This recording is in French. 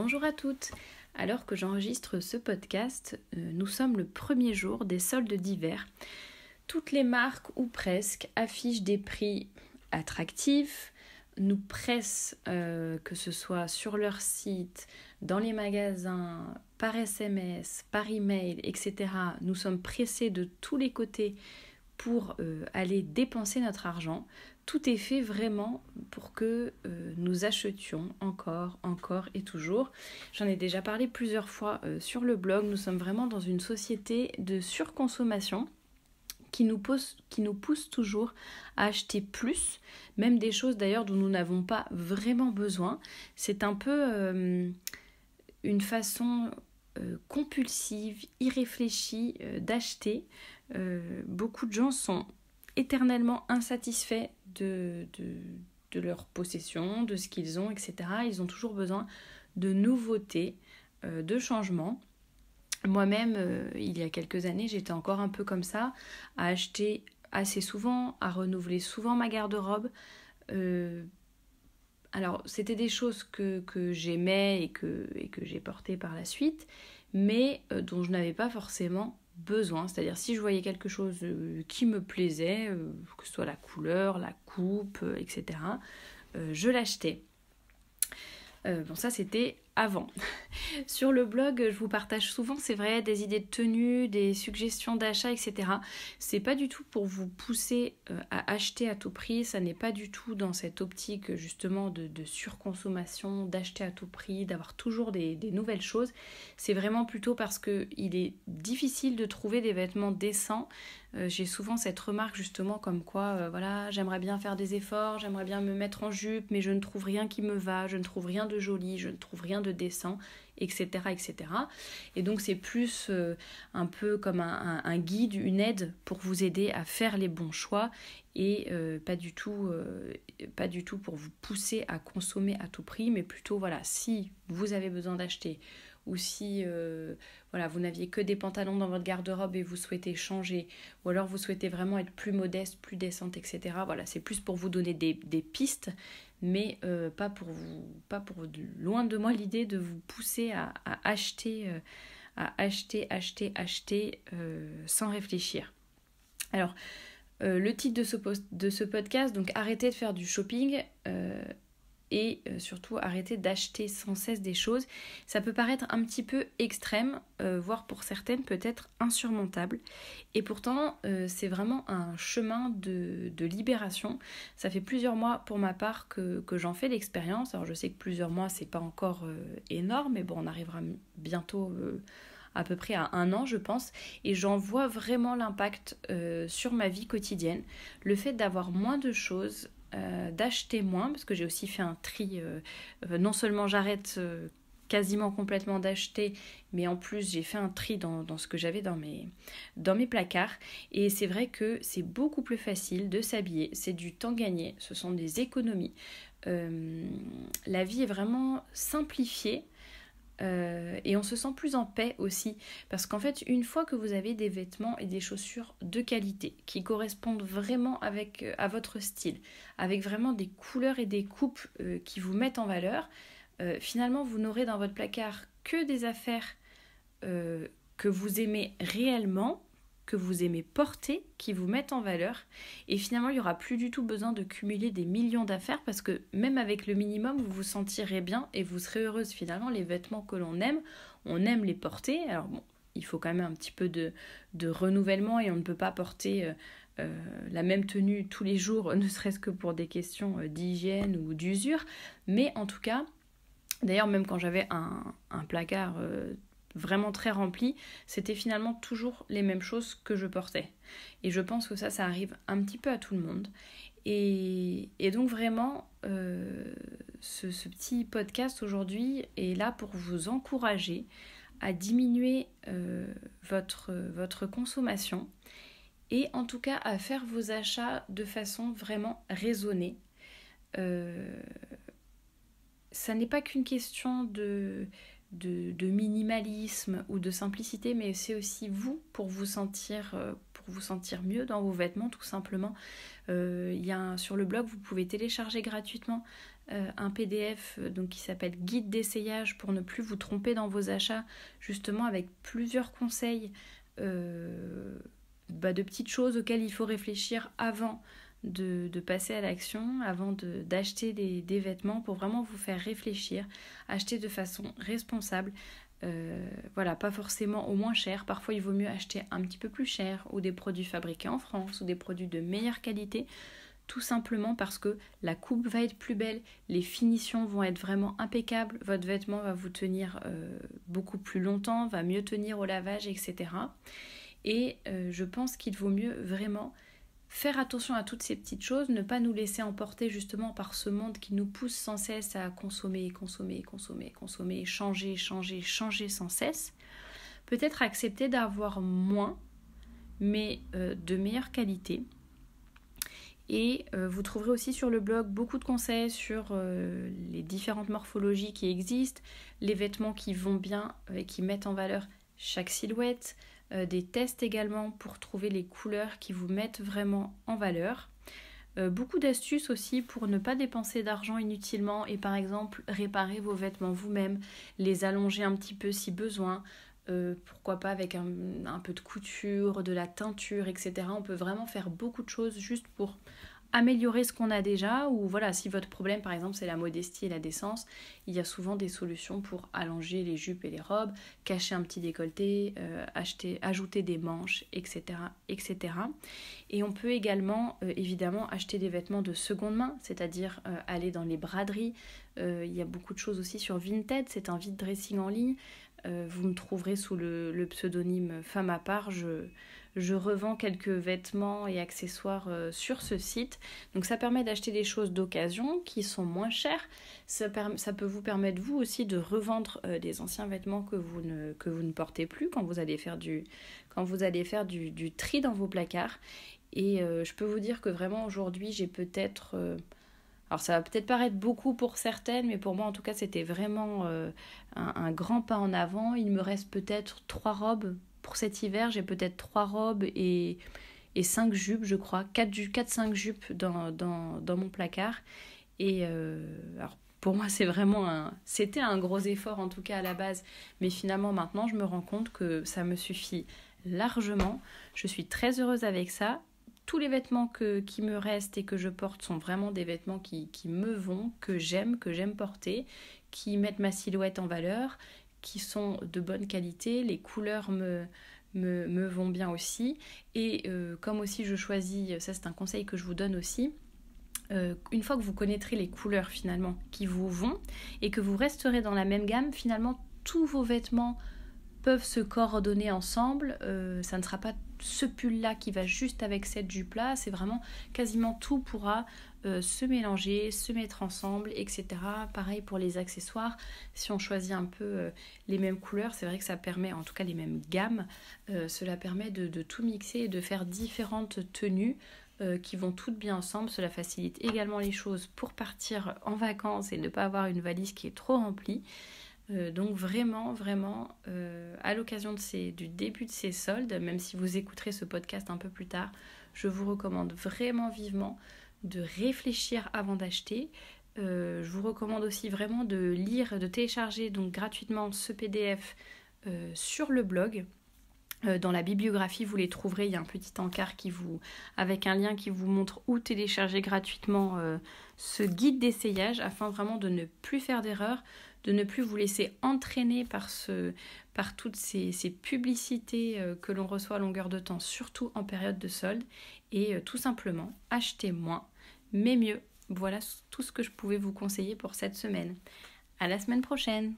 Bonjour à toutes. Alors que j'enregistre ce podcast, euh, nous sommes le premier jour des soldes d'hiver. Toutes les marques ou presque affichent des prix attractifs, nous pressent euh, que ce soit sur leur site, dans les magasins, par SMS, par email, etc. Nous sommes pressés de tous les côtés pour euh, aller dépenser notre argent, tout est fait vraiment pour que euh, nous achetions encore, encore et toujours. J'en ai déjà parlé plusieurs fois euh, sur le blog, nous sommes vraiment dans une société de surconsommation. qui nous pousse toujours à acheter plus, même des choses d'ailleurs dont nous n'avons pas vraiment besoin. C'est un peu une façon compulsive, irréfléchie d'acheter euh, beaucoup de gens sont éternellement insatisfaits de, de, leur possession, de ce qu'ils ont, etc. Ils ont toujours besoin de nouveautés, euh, de changements. Moi-même, euh, il y a quelques années, j'étais encore un peu comme ça, à acheter assez souvent, à renouveler souvent ma garde-robe. alors, c'était des choses que, j'aimais et que, et que j'ai portées par la suite, mais dont je n'avais pas forcément besoin, c'est-à-dire si je voyais quelque chose euh, qui me plaisait, euh, que ce soit la couleur, la coupe, euh, etc., je l'achetais. bon, ça c'était avant. Sur le blog, je vous partage souvent, c'est vrai, des idées de tenue, des suggestions d'achat, etc. C'est pas du tout pour vous pousser euh, à acheter à tout prix, ça n'est pas du tout dans cette optique justement de, surconsommation, d'acheter à tout prix, d'avoir toujours des, nouvelles choses. C'est vraiment plutôt parce que il est difficile de trouver des vêtements décents. Euh, j'ai souvent cette remarque justement comme quoi, euh, voilà, j'aimerais bien faire des efforts, j'aimerais bien me mettre en jupe, mais je ne trouve rien qui me va, je ne trouve rien de joli, je ne trouve rien de de dessin, etc. etc. Et donc c'est plus euh, un peu comme un, guide, une aide pour vous aider à faire les bons choix et euh, pas, du tout, euh, pas du tout pour vous pousser à consommer à tout prix, mais plutôt voilà, si vous avez besoin d'acheter ou si euh, voilà, vous n'aviez que des pantalons dans votre garde-robe et vous souhaitez changer, ou alors vous souhaitez vraiment être plus modeste, plus décente, etc. Voilà, c'est plus pour vous donner des, pistes, mais euh, pas pour vous, pas pour loin de moi l'idée de vous pousser à, acheter, euh, à acheter, acheter, acheter sans réfléchir. Alors, le titre de ce, post, de ce podcast, donc arrêtez de faire du shopping et euh, surtout arrêter d'acheter sans cesse des choses. Ça peut paraître un petit peu extrême, euh, voire pour certaines peut-être insurmontable. Et pourtant, euh, c'est vraiment un chemin de, libération. Ça fait plusieurs mois pour ma part que, j'en fais l'expérience. Alors je sais que plusieurs mois, c'est pas encore énorme, mais bon, on arrivera bientôt à peu près à un an, je pense, et j'en vois vraiment l'impact sur ma vie quotidienne. Le fait d'avoir moins de choses, euh, d'acheter moins, parce que j'ai aussi fait un tri. Euh, euh, non seulement j'arrête quasiment complètement d'acheter, mais en plus j'ai fait un tri dans, ce que j'avais dans mes, dans mes placards. Et c'est vrai que c'est beaucoup plus facile de s'habiller, c'est du temps gagné, ce sont des économies. la vie est vraiment simplifiée euh, et on se sent plus en paix aussi. Parce qu'en fait, une fois que vous avez des vêtements et des chaussures de qualité qui correspondent vraiment avec, euh, à votre style, avec vraiment des couleurs et des coupes euh, qui vous mettent en valeur, finalement, vous n'aurez dans votre placard que des affaires que vous aimez réellement que vous aimez porter, qui vous mettent en valeur. Et finalement, il n'y aura plus du tout besoin de cumuler des millions d'affaires parce que même avec le minimum, vous vous sentirez bien et vous serez heureuse. Finalement, les vêtements que l'on aime, on aime les porter. Alors bon, il faut quand même un petit peu de, renouvellement et on ne peut pas porter... Euh, euh, la même tenue tous les jours, ne serait-ce que pour des questions euh, d'hygiène ou d'usure. Mais en tout cas, d'ailleurs, même quand j'avais un, placard vraiment très rempli, c'était finalement toujours les mêmes choses que je portais. Et je pense que ça, ça arrive un petit peu à tout le monde. Et, donc vraiment, euh, ce, petit podcast aujourd'hui est là pour vous encourager à diminuer euh, votre, votre consommation et en tout cas à faire vos achats de façon vraiment raisonnée. Euh, ça n'est pas qu'une question de de, minimalisme ou de simplicité, mais c'est aussi vous pour vous sentir euh, pour vous sentir mieux dans vos vêtements tout simplement. Euh, y a sur le blog, vous pouvez télécharger gratuitement euh, un PDF donc, qui s'appelle Guide d'essayage pour ne plus vous tromper dans vos achats, justement avec plusieurs conseils bah, de petites choses auxquelles il faut réfléchir avant de, passer à l'action avant d'acheter des, des, vêtements pour vraiment vous faire réfléchir, acheter de façon responsable. Euh, voilà, pas forcément au moins cher. Parfois, il vaut mieux acheter un petit peu plus cher ou des produits fabriqués en France ou des produits de meilleure qualité tout simplement parce que la coupe va être plus belle, les finitions vont être vraiment impeccables, votre vêtement va vous tenir euh, beaucoup plus longtemps, va mieux tenir au lavage, etc. Et euh, je pense qu'il vaut mieux vraiment faire attention à toutes ces petites choses, ne pas nous laisser emporter justement par ce monde qui nous pousse sans cesse à consommer, consommer, consommer, consommer, changer, changer, changer sans cesse. Peut-être accepter d'avoir moins, mais euh, de meilleure qualité. Et euh, vous trouverez aussi sur le blog beaucoup de conseils sur euh, les différentes morphologies qui existent, les vêtements qui vont bien et qui mettent en valeur chaque silhouette, euh, des tests également pour trouver les couleurs qui vous mettent vraiment en valeur. Euh, beaucoup d'astuces aussi pour ne pas dépenser d'argent inutilement et par exemple réparer vos vêtements vous-même, les allonger un petit peu si besoin, euh, pourquoi pas avec un, un, peu de couture, de la teinture, etc. On peut vraiment faire beaucoup de choses juste pour améliorer ce qu'on a déjà ou voilà, si votre problème par exemple c'est la modestie et la décence, il y a souvent des solutions pour allonger les jupes et les robes, cacher un petit décolleté, euh, acheter, ajouter des manches, etc., etc. Et on peut également euh, évidemment acheter des vêtements de seconde main, c'est-à-dire euh, aller dans les braderies. il y a beaucoup de choses aussi sur Vinted, c'est un vide dressing en ligne. vous me trouverez sous le, le pseudonyme Femme à part, je, je revends quelques vêtements et accessoires euh, sur ce site. Donc ça permet d'acheter des choses d'occasion qui sont moins chères. Ça, peut vous permettre vous aussi de revendre euh, des anciens vêtements que vous, ne, portez plus quand vous allez faire du, quand vous allez faire du, tri dans vos placards. Et euh, je peux vous dire que vraiment aujourd'hui j'ai peut-être... alors ça va peut-être paraître beaucoup pour certaines, mais pour moi en tout cas c'était vraiment un, grand pas en avant. Il me reste peut-être trois robes pour cet hiver, j'ai peut-être trois robes et, et cinq jupes, je crois, Quatre, cinq jupes dans, mon placard. Et euh, alors pour moi, c'est vraiment un. C'était un gros effort, en tout cas à la base. Mais finalement, maintenant, je me rends compte que ça me suffit largement. Je suis très heureuse avec ça. Tous les vêtements que, qui me restent et que je porte sont vraiment des vêtements qui, qui me vont, que j'aime, que j'aime porter, qui mettent ma silhouette en valeur qui sont de bonne qualité, les couleurs me, me, vont bien aussi. Et euh, comme aussi je choisis, ça c'est un conseil que je vous donne aussi, euh, une fois que vous connaîtrez les couleurs finalement qui vous vont et que vous resterez dans la même gamme, finalement tous vos vêtements peuvent se coordonner ensemble. Euh, ça ne sera pas ce pull-là qui va juste avec cette jupe-là. C'est vraiment quasiment tout pourra euh, se mélanger, se mettre ensemble, etc. Pareil pour les accessoires. Si on choisit un peu euh, les mêmes couleurs, c'est vrai que ça permet, en tout cas les mêmes gammes, cela permet de, de, tout mixer et de faire différentes tenues. qui vont toutes bien ensemble, cela facilite également les choses pour partir en vacances et ne pas avoir une valise qui est trop remplie. Euh, donc vraiment, vraiment, euh, à l'occasion de ces, du début de ces soldes, même si vous écouterez ce podcast un peu plus tard, je vous recommande vraiment vivement de réfléchir avant d'acheter. Euh, je vous recommande aussi vraiment de lire, de télécharger donc gratuitement ce PDF sur le blog. Dans la bibliographie, vous les trouverez. Il y a un petit encart qui vous, avec un lien qui vous montre où télécharger gratuitement ce guide d'essayage afin vraiment de ne plus faire d'erreurs, de ne plus vous laisser entraîner par, ce, par toutes ces, publicités euh, que l'on reçoit à longueur de temps, surtout en période de solde, et euh, tout simplement acheter moins, mais mieux. Voilà tout ce que je pouvais vous conseiller pour cette semaine. À la semaine prochaine!